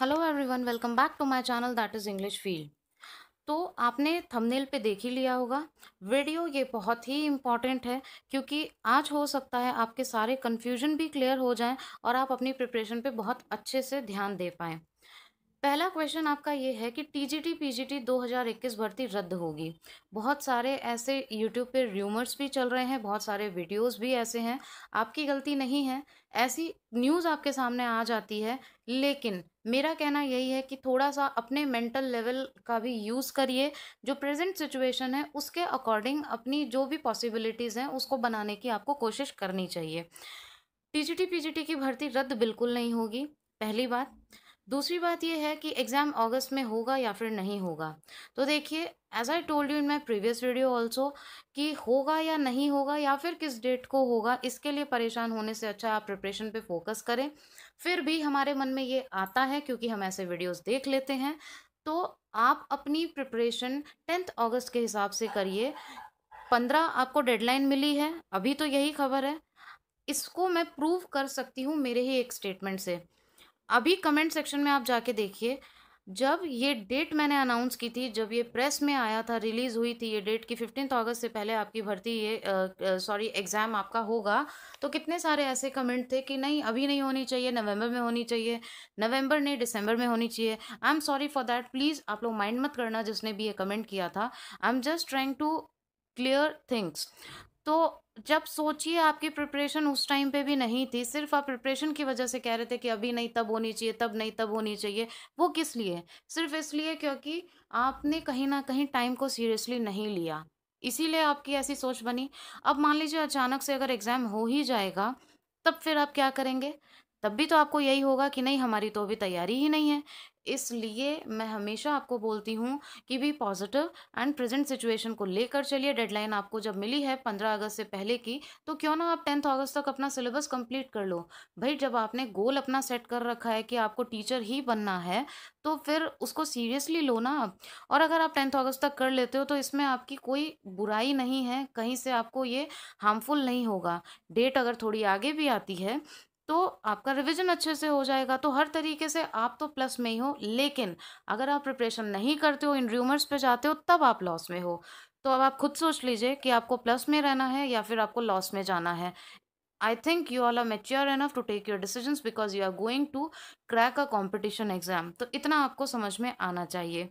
hello everyone welcome back to my channel that is English field तो आपने thumbnail पे देख ही लिया होगा वीडियो ये बहुत ही इम्पॉर्टेंट है क्योंकि आज हो सकता है आपके सारे कन्फ्यूजन भी क्लियर हो जाएं और आप अपनी प्रिपरेशन पे बहुत अच्छे से ध्यान दे पाएँ पहला क्वेश्चन आपका ये है कि टीजीटी पीजीटी 2021 भर्ती रद्द होगी बहुत सारे ऐसे यूट्यूब पे र्यूमर्स भी चल रहे हैं बहुत सारे वीडियोस भी ऐसे हैं आपकी गलती नहीं है ऐसी न्यूज़ आपके सामने आ जाती है लेकिन मेरा कहना यही है कि थोड़ा सा अपने मेंटल लेवल का भी यूज़ करिए जो प्रेजेंट सिचुएशन है उसके अकॉर्डिंग अपनी जो भी पॉसिबिलिटीज़ हैं उसको बनाने की आपको कोशिश करनी चाहिए जी टी की भर्ती रद्द बिल्कुल नहीं होगी पहली बात दूसरी बात यह है कि एग्ज़ाम अगस्त में होगा या फिर नहीं होगा तो देखिए as I told you in my previous video also कि होगा या नहीं होगा या फिर किस डेट को होगा इसके लिए परेशान होने से अच्छा आप प्रिपरेशन पे फोकस करें फिर भी हमारे मन में ये आता है क्योंकि हम ऐसे वीडियोस देख लेते हैं तो आप अपनी प्रिपरेशन टेंथ अगस्त के हिसाब से करिए पंद्रह आपको डेडलाइन मिली है अभी तो यही खबर है इसको मैं प्रूव कर सकती हूँ मेरे ही एक स्टेटमेंट से अभी कमेंट सेक्शन में आप जाके देखिए जब ये डेट मैंने अनाउंस की थी जब ये प्रेस में आया था रिलीज़ हुई थी ये डेट कि फिफ्टीन अगस्त से पहले आपकी भर्ती ये सॉरी एग्ज़ाम आपका होगा तो कितने सारे ऐसे कमेंट थे कि नहीं अभी नहीं होनी चाहिए नवंबर में होनी चाहिए नवंबर नहीं दिसंबर में होनी चाहिए I am sorry for that please आप लोग माइंड मत करना जिसने भी ये कमेंट किया था I am just trying to clear things तो जब सोचिए आपकी प्रिपरेशन उस टाइम पे भी नहीं थी सिर्फ आप प्रिपरेशन की वजह से कह रहे थे कि अभी नहीं तब होनी चाहिए तब नहीं तब होनी चाहिए वो किस लिए सिर्फ इसलिए क्योंकि आपने कहीं ना कहीं टाइम को सीरियसली नहीं लिया इसीलिए आपकी ऐसी सोच बनी अब मान लीजिए अचानक से अगर एग्ज़ाम हो ही जाएगा तब फिर आप क्या करेंगे तब भी तो आपको यही होगा कि नहीं हमारी तो अभी तैयारी ही नहीं है इसलिए मैं हमेशा आपको बोलती हूँ कि भी पॉजिटिव एंड प्रेजेंट सिचुएशन को लेकर चलिए डेडलाइन आपको जब मिली है पंद्रह अगस्त से पहले की तो क्यों ना आप टेंथ अगस्त तक अपना सिलेबस कंप्लीट कर लो भाई जब आपने गोल अपना सेट कर रखा है कि आपको टीचर ही बनना है तो फिर उसको सीरियसली लो ना आप और अगर आप टेंथ अगस्त तक कर लेते हो तो इसमें आपकी कोई बुराई नहीं है कहीं से आपको ये हार्मफुल नहीं होगा डेट अगर थोड़ी आगे भी आती है तो आपका रिवीजन अच्छे से हो जाएगा तो हर तरीके से आप तो प्लस में ही हो लेकिन अगर आप प्रिपरेशन नहीं करते हो इन र्यूमर्स पे जाते हो तब आप लॉस में हो तो अब आप खुद सोच लीजिए कि आपको प्लस में रहना है या फिर आपको लॉस में जाना है I think you all are mature enough to take your decision because you are going to crack a competition exam तो इतना आपको समझ में आना चाहिए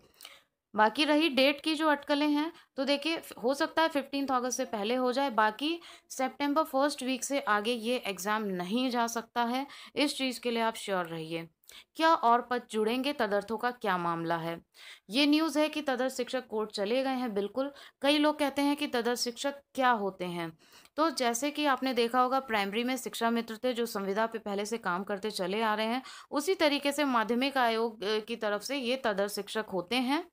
बाकी रही डेट की जो अटकलें हैं तो देखिए हो सकता है फिफ्टीन अगस्त से पहले हो जाए बाकी सितंबर फर्स्ट वीक से आगे ये एग्ज़ाम नहीं जा सकता है इस चीज़ के लिए आप श्योर रहिए क्या और पद जुड़ेंगे तदर्थों का क्या मामला है ये न्यूज़ है कि तदर्थ शिक्षक कोर्ट चले गए हैं बिल्कुल कई लोग कहते हैं कि तदर्थ शिक्षक क्या होते हैं तो जैसे कि आपने देखा होगा प्राइमरी में शिक्षा मित्र थे जो संविदा पे पहले से काम करते चले आ रहे हैं उसी तरीके से माध्यमिक आयोग की तरफ से ये तदर्थ शिक्षक होते हैं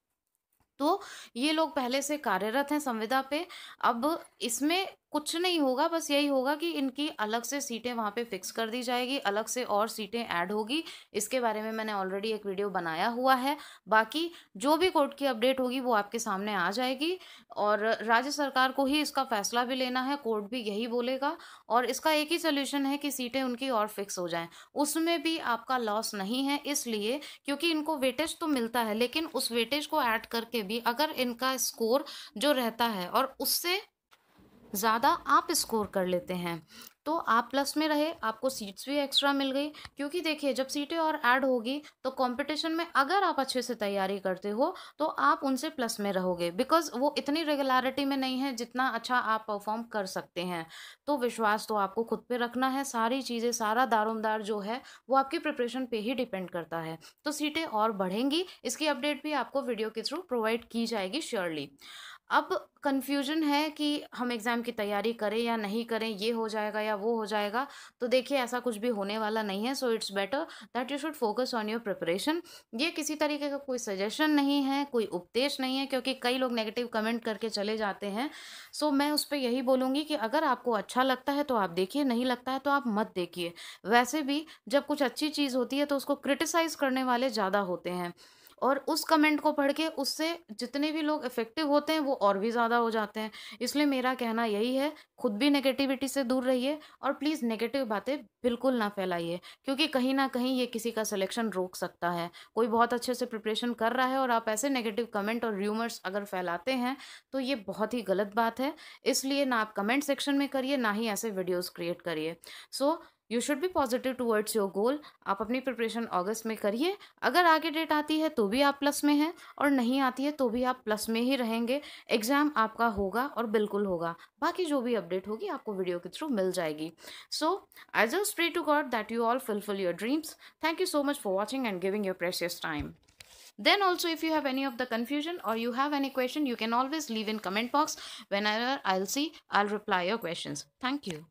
तो ये लोग पहले से कार्यरत हैं संविदा पे अब इसमें कुछ नहीं होगा बस यही होगा कि इनकी अलग से सीटें वहाँ पे फिक्स कर दी जाएगी अलग से और सीटें ऐड होगी इसके बारे में मैंने ऑलरेडी एक वीडियो बनाया हुआ है बाकी जो भी कोर्ट की अपडेट होगी वो आपके सामने आ जाएगी और राज्य सरकार को ही इसका फैसला भी लेना है कोर्ट भी यही बोलेगा और इसका एक ही सोल्यूशन है कि सीटें उनकी और फिक्स हो जाएँ उसमें भी आपका लॉस नहीं है इसलिए क्योंकि इनको वेटेज तो मिलता है लेकिन उस वेटेज को ऐड करके भी अगर इनका स्कोर जो रहता है और उससे ज़्यादा आप स्कोर कर लेते हैं तो आप प्लस में रहे आपको सीट्स भी एक्स्ट्रा मिल गई क्योंकि देखिए जब सीटें और ऐड होगी तो कंपटीशन में अगर आप अच्छे से तैयारी करते हो तो आप उनसे प्लस में रहोगे बिकॉज वो इतनी रेगुलरिटी में नहीं है जितना अच्छा आप परफॉर्म कर सकते हैं तो विश्वास तो आपको खुद पे रखना है सारी चीज़ें सारा दारोमदार जो है वो आपकी प्रिपरेशन पे ही डिपेंड करता है तो सीटें और बढ़ेंगी इसकी अपडेट भी आपको वीडियो के थ्रू प्रोवाइड की जाएगी श्योरली अब कन्फ्यूजन है कि हम एग्ज़ाम की तैयारी करें या नहीं करें ये हो जाएगा या वो हो जाएगा तो देखिए ऐसा कुछ भी होने वाला नहीं है so it's better that you should focus on your preparation ये किसी तरीके का कोई सजेशन नहीं है कोई उपदेश नहीं है क्योंकि कई लोग नेगेटिव कमेंट करके चले जाते हैं सो so, मैं उस पर यही बोलूँगी कि अगर आपको अच्छा लगता है तो आप देखिए नहीं लगता है तो आप मत देखिए वैसे भी जब कुछ अच्छी चीज़ होती है तो उसको क्रिटिसाइज़ करने वाले ज़्यादा होते हैं और उस कमेंट को पढ़ के उससे जितने भी लोग इफेक्टिव होते हैं वो और भी ज़्यादा हो जाते हैं इसलिए मेरा कहना यही है खुद भी नेगेटिविटी से दूर रहिए और प्लीज़ नेगेटिव बातें बिल्कुल ना फैलाइए क्योंकि कहीं ना कहीं ये किसी का सिलेक्शन रोक सकता है कोई बहुत अच्छे से प्रिपरेशन कर रहा है और आप ऐसे नेगेटिव कमेंट और र्यूमर्स अगर फैलाते हैं तो ये बहुत ही गलत बात है इसलिए ना आप कमेंट सेक्शन में करिए ना ही ऐसे वीडियोज़ क्रिएट करिए so so, you should be positive towards your goal आप अपनी प्रिपरेशन अगस्त में करिए अगर आगे डेट आती है तो भी आप प्लस में हैं और नहीं आती है तो भी आप प्लस में ही रहेंगे एग्ज़ाम आपका होगा और बिल्कुल होगा बाकी जो भी अपडेट होगी आपको वीडियो के थ्रू मिल जाएगी so I just pray to God that you all fulfil your dreams thank you so much for watching and giving your precious time then also if you have any of the confusion or you have any question you can always leave in comment box whenever i'll see i'll reply your questions thank you